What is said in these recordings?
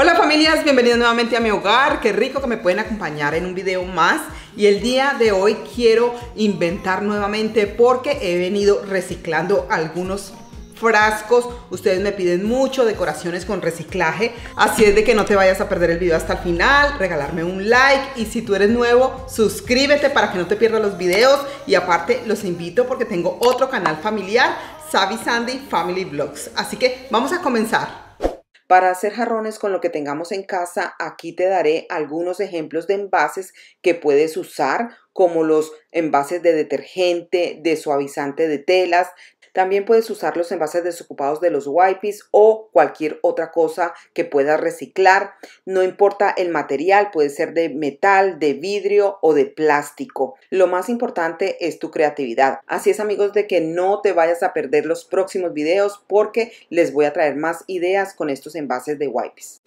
Hola familias, bienvenidos nuevamente a mi hogar. Qué rico que me pueden acompañar en un video más. Y el día de hoy quiero inventar nuevamente porque he venido reciclando algunos frascos. Ustedes me piden mucho decoraciones con reciclaje. Así es de que no te vayas a perder el video hasta el final. Regalarme un like. Y si tú eres nuevo, suscríbete para que no te pierdas los videos. Y aparte los invito porque tengo otro canal familiar, Savi Sandy Family Vlogs. Así que vamos a comenzar. Para hacer jarrones con lo que tengamos en casa, aquí te daré algunos ejemplos de envases que puedes usar, como los envases de detergente, de suavizante de telas, también puedes usar los envases desocupados de los wipes o cualquier otra cosa que puedas reciclar. No importa el material, puede ser de metal, de vidrio o de plástico. Lo más importante es tu creatividad. Así es amigos de que no te vayas a perder los próximos videos porque les voy a traer más ideas con estos envases de wipes.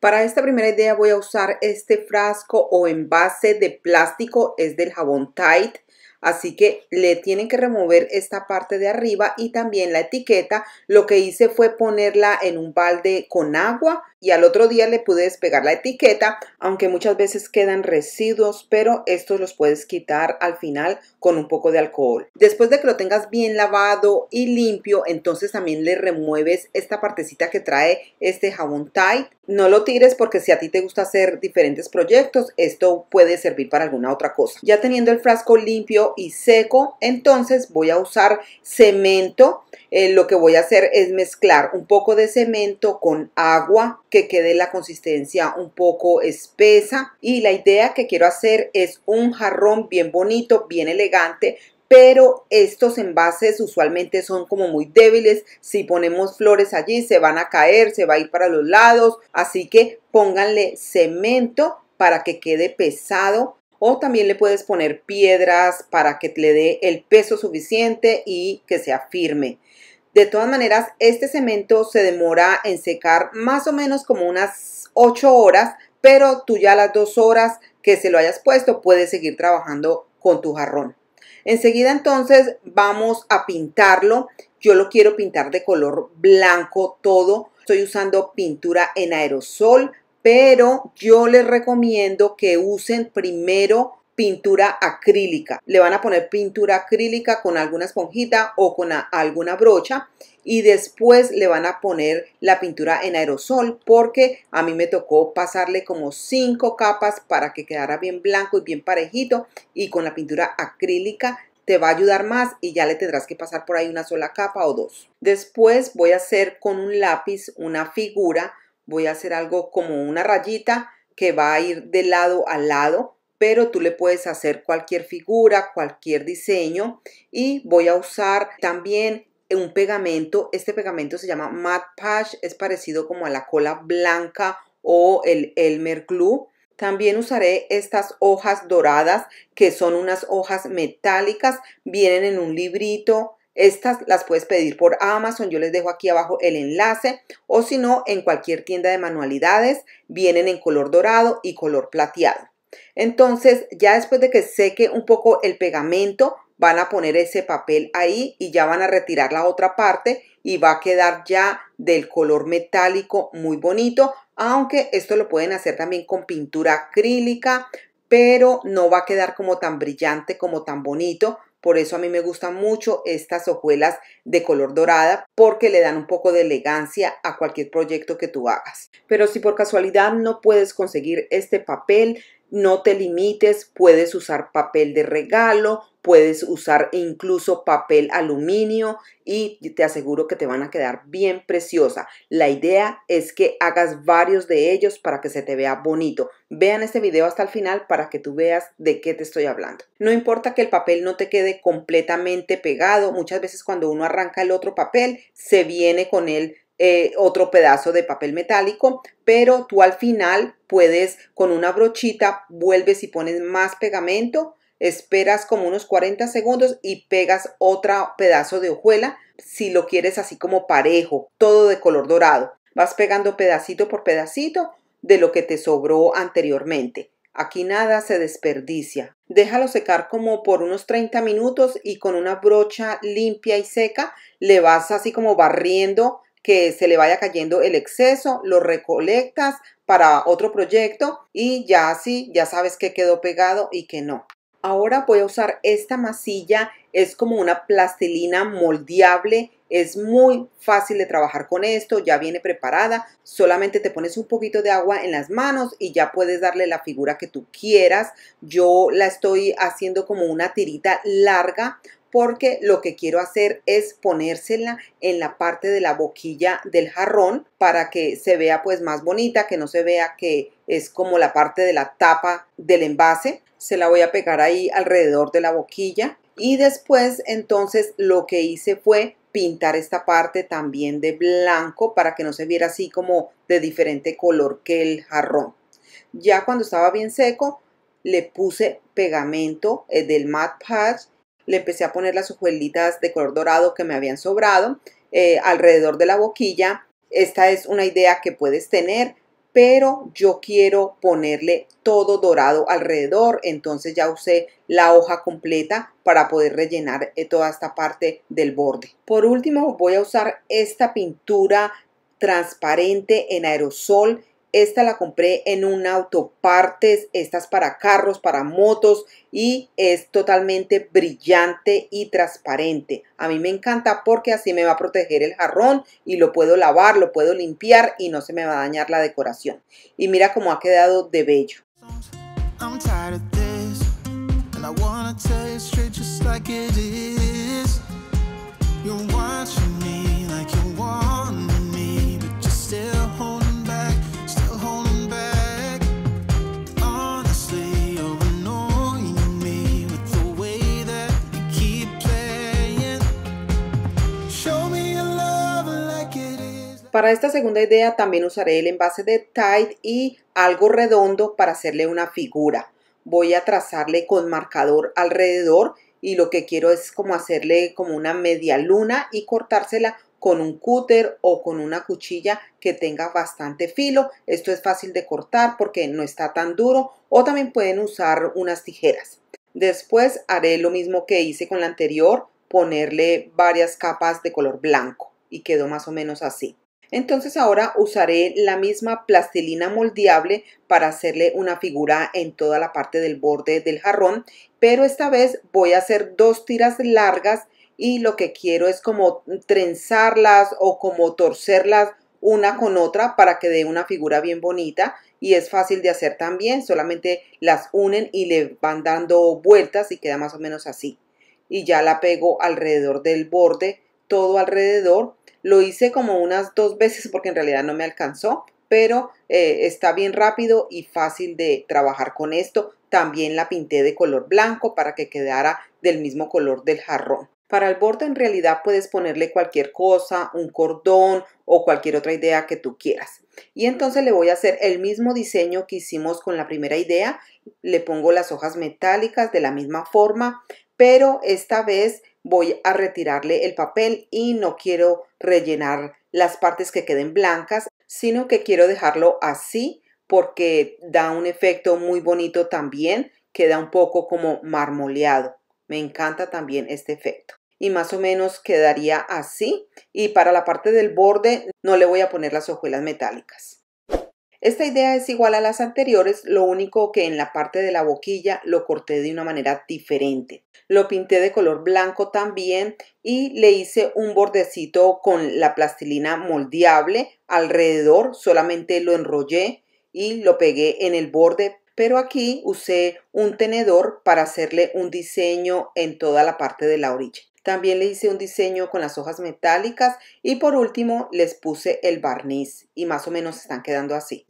Para esta primera idea voy a usar este frasco o envase de plástico, es del jabón Tide. Así que le tienen que remover esta parte de arriba y también la etiqueta. Lo que hice fue ponerla en un balde con agua y al otro día le pude despegar la etiqueta, aunque muchas veces quedan residuos, pero estos los puedes quitar al final con un poco de alcohol. Después de que lo tengas bien lavado y limpio, entonces también le remueves esta partecita que trae este jabón tight. No lo tires porque si a ti te gusta hacer diferentes proyectos, esto puede servir para alguna otra cosa. Ya teniendo el frasco limpio y seco, entonces voy a usar cemento eh, lo que voy a hacer es mezclar un poco de cemento con agua que quede la consistencia un poco espesa y la idea que quiero hacer es un jarrón bien bonito, bien elegante pero estos envases usualmente son como muy débiles. Si ponemos flores allí se van a caer, se va a ir para los lados. Así que pónganle cemento para que quede pesado o también le puedes poner piedras para que le dé el peso suficiente y que sea firme. De todas maneras, este cemento se demora en secar más o menos como unas 8 horas, pero tú ya las 2 horas que se lo hayas puesto puedes seguir trabajando con tu jarrón. Enseguida entonces vamos a pintarlo. Yo lo quiero pintar de color blanco todo. Estoy usando pintura en aerosol pero yo les recomiendo que usen primero pintura acrílica. Le van a poner pintura acrílica con alguna esponjita o con alguna brocha y después le van a poner la pintura en aerosol porque a mí me tocó pasarle como cinco capas para que quedara bien blanco y bien parejito y con la pintura acrílica te va a ayudar más y ya le tendrás que pasar por ahí una sola capa o dos. Después voy a hacer con un lápiz una figura voy a hacer algo como una rayita que va a ir de lado a lado, pero tú le puedes hacer cualquier figura, cualquier diseño y voy a usar también un pegamento, este pegamento se llama Matte Patch, es parecido como a la cola blanca o el Elmer Glue. También usaré estas hojas doradas que son unas hojas metálicas, vienen en un librito estas las puedes pedir por Amazon, yo les dejo aquí abajo el enlace o si no en cualquier tienda de manualidades, vienen en color dorado y color plateado. Entonces ya después de que seque un poco el pegamento van a poner ese papel ahí y ya van a retirar la otra parte y va a quedar ya del color metálico muy bonito, aunque esto lo pueden hacer también con pintura acrílica, pero no va a quedar como tan brillante, como tan bonito, por eso a mí me gustan mucho estas hojuelas de color dorada porque le dan un poco de elegancia a cualquier proyecto que tú hagas. Pero si por casualidad no puedes conseguir este papel, no te limites, puedes usar papel de regalo, puedes usar incluso papel aluminio y te aseguro que te van a quedar bien preciosa. La idea es que hagas varios de ellos para que se te vea bonito. Vean este video hasta el final para que tú veas de qué te estoy hablando. No importa que el papel no te quede completamente pegado, muchas veces cuando uno arranca el otro papel se viene con él eh, otro pedazo de papel metálico, pero tú al final puedes con una brochita, vuelves y pones más pegamento, esperas como unos 40 segundos y pegas otro pedazo de hojuela si lo quieres así como parejo, todo de color dorado. Vas pegando pedacito por pedacito de lo que te sobró anteriormente. Aquí nada se desperdicia. Déjalo secar como por unos 30 minutos y con una brocha limpia y seca le vas así como barriendo que se le vaya cayendo el exceso, lo recolectas para otro proyecto y ya así ya sabes que quedó pegado y que no. Ahora voy a usar esta masilla, es como una plastilina moldeable, es muy fácil de trabajar con esto, ya viene preparada, solamente te pones un poquito de agua en las manos y ya puedes darle la figura que tú quieras. Yo la estoy haciendo como una tirita larga porque lo que quiero hacer es ponérsela en la parte de la boquilla del jarrón para que se vea pues más bonita, que no se vea que es como la parte de la tapa del envase. Se la voy a pegar ahí alrededor de la boquilla y después entonces lo que hice fue pintar esta parte también de blanco para que no se viera así como de diferente color que el jarrón. Ya cuando estaba bien seco le puse pegamento eh, del matte patch le empecé a poner las hojuelitas de color dorado que me habían sobrado eh, alrededor de la boquilla. Esta es una idea que puedes tener, pero yo quiero ponerle todo dorado alrededor, entonces ya usé la hoja completa para poder rellenar eh, toda esta parte del borde. Por último voy a usar esta pintura transparente en aerosol esta la compré en un autopartes, esta es para carros, para motos y es totalmente brillante y transparente. A mí me encanta porque así me va a proteger el jarrón y lo puedo lavar, lo puedo limpiar y no se me va a dañar la decoración. Y mira cómo ha quedado de bello. Para esta segunda idea también usaré el envase de Tide y algo redondo para hacerle una figura. Voy a trazarle con marcador alrededor y lo que quiero es como hacerle como una media luna y cortársela con un cúter o con una cuchilla que tenga bastante filo. Esto es fácil de cortar porque no está tan duro o también pueden usar unas tijeras. Después haré lo mismo que hice con la anterior, ponerle varias capas de color blanco y quedó más o menos así. Entonces ahora usaré la misma plastilina moldeable para hacerle una figura en toda la parte del borde del jarrón, pero esta vez voy a hacer dos tiras largas y lo que quiero es como trenzarlas o como torcerlas una con otra para que dé una figura bien bonita y es fácil de hacer también, solamente las unen y le van dando vueltas y queda más o menos así. Y ya la pego alrededor del borde, todo alrededor lo hice como unas dos veces porque en realidad no me alcanzó, pero eh, está bien rápido y fácil de trabajar con esto. También la pinté de color blanco para que quedara del mismo color del jarrón. Para el borde en realidad puedes ponerle cualquier cosa, un cordón o cualquier otra idea que tú quieras. Y entonces le voy a hacer el mismo diseño que hicimos con la primera idea. Le pongo las hojas metálicas de la misma forma, pero esta vez voy a retirarle el papel y no quiero rellenar las partes que queden blancas, sino que quiero dejarlo así porque da un efecto muy bonito también, queda un poco como marmoleado. Me encanta también este efecto. Y más o menos quedaría así. Y para la parte del borde no le voy a poner las hojuelas metálicas. Esta idea es igual a las anteriores, lo único que en la parte de la boquilla lo corté de una manera diferente. Lo pinté de color blanco también y le hice un bordecito con la plastilina moldeable alrededor, solamente lo enrollé y lo pegué en el borde, pero aquí usé un tenedor para hacerle un diseño en toda la parte de la orilla. También le hice un diseño con las hojas metálicas y por último les puse el barniz y más o menos están quedando así.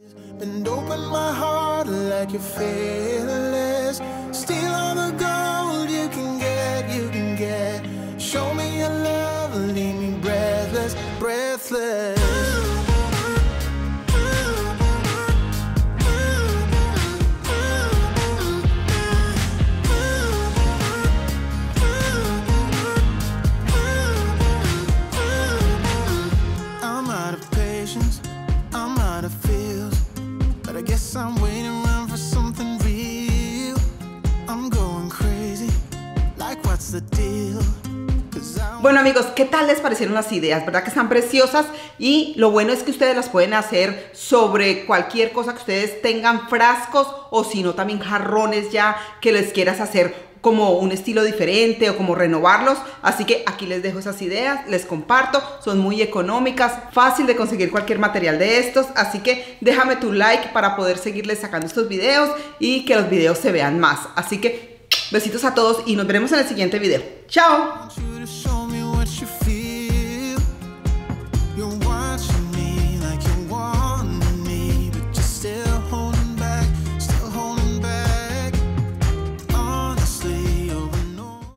amigos, ¿qué tal les parecieron las ideas? ¿Verdad que están preciosas? Y lo bueno es que ustedes las pueden hacer sobre cualquier cosa que ustedes tengan, frascos o si no también jarrones ya que les quieras hacer como un estilo diferente o como renovarlos. Así que aquí les dejo esas ideas, les comparto, son muy económicas, fácil de conseguir cualquier material de estos. Así que déjame tu like para poder seguirles sacando estos videos y que los videos se vean más. Así que besitos a todos y nos veremos en el siguiente video. ¡Chao!